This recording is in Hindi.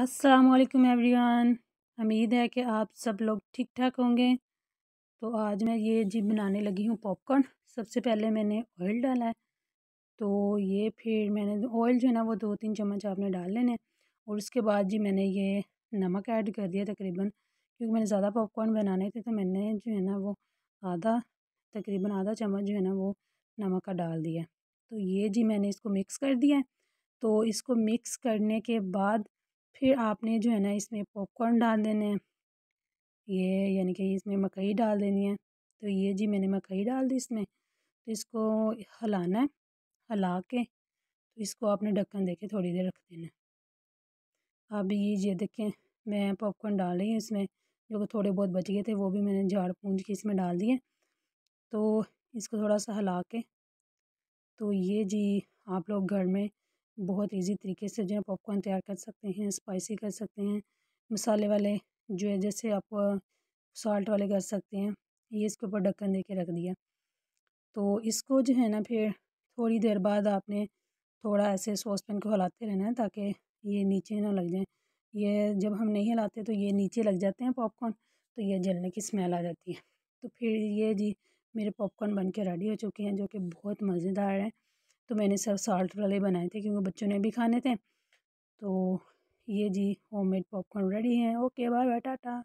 अस्सलाम एवरीवन उम्मीद है कि आप सब लोग ठीक ठाक होंगे तो आज मैं ये जी बनाने लगी हूँ पॉपकॉर्न सबसे पहले मैंने ऑयल डाला है तो ये फिर मैंने ऑयल जो है ना वो दो तीन चम्मच आपने डाल लेने और उसके बाद जी मैंने ये नमक ऐड कर दिया तकरीबन क्योंकि मैंने ज़्यादा पॉपकॉर्न बनाने थे तो मैंने जो है ना वो आधा तकरीबन आधा चम्मच जो है ना वो नमक का डाल दिया तो ये जी मैंने इसको मिक्स कर दिया तो इसको मिक्स करने के बाद फिर आपने जो है ना इसमें पॉपकॉर्न डाल देने हैं ये यानी कि इसमें मकई डाल देनी है तो ये जी मैंने मकई डाल दी इसमें तो इसको हलाना है हला के तो इसको आपने ढक्कन देके थोड़ी देर रख देना है अब ये ये देखें मैं पॉपकॉर्न डाल रही हूँ इसमें जो थोड़े बहुत बच गए थे वो भी मैंने झाड़ पूंज के इसमें डाल दिए तो इसको थोड़ा सा हला के तो ये जी आप लोग घर में बहुत इजी तरीके से जो है पॉपकॉर्न तैयार कर सकते हैं स्पाइसी कर सकते हैं मसाले वाले जो है जैसे आप सॉल्ट वाले कर सकते हैं ये इसके ऊपर ढक्कन दे के रख दिया तो इसको जो है ना फिर थोड़ी देर बाद आपने थोड़ा ऐसे सॉस पैन को हिलाते रहना है ताकि ये नीचे ना लग जाए ये जब हम नहीं हिलाते तो ये नीचे लग जाते हैं पॉपकॉर्न तो ये जलने की स्मेल आ जाती है तो फिर ये जी मेरे पॉपकॉर्न बन के रेडी हो चुके हैं जो कि बहुत मज़ेदार हैं तो मैंने सब साल्ट वाले बनाए थे क्योंकि बच्चों ने भी खाने थे तो ये जी होममेड पॉपकॉर्न रेडी हैं ओके बाय बाय टाटा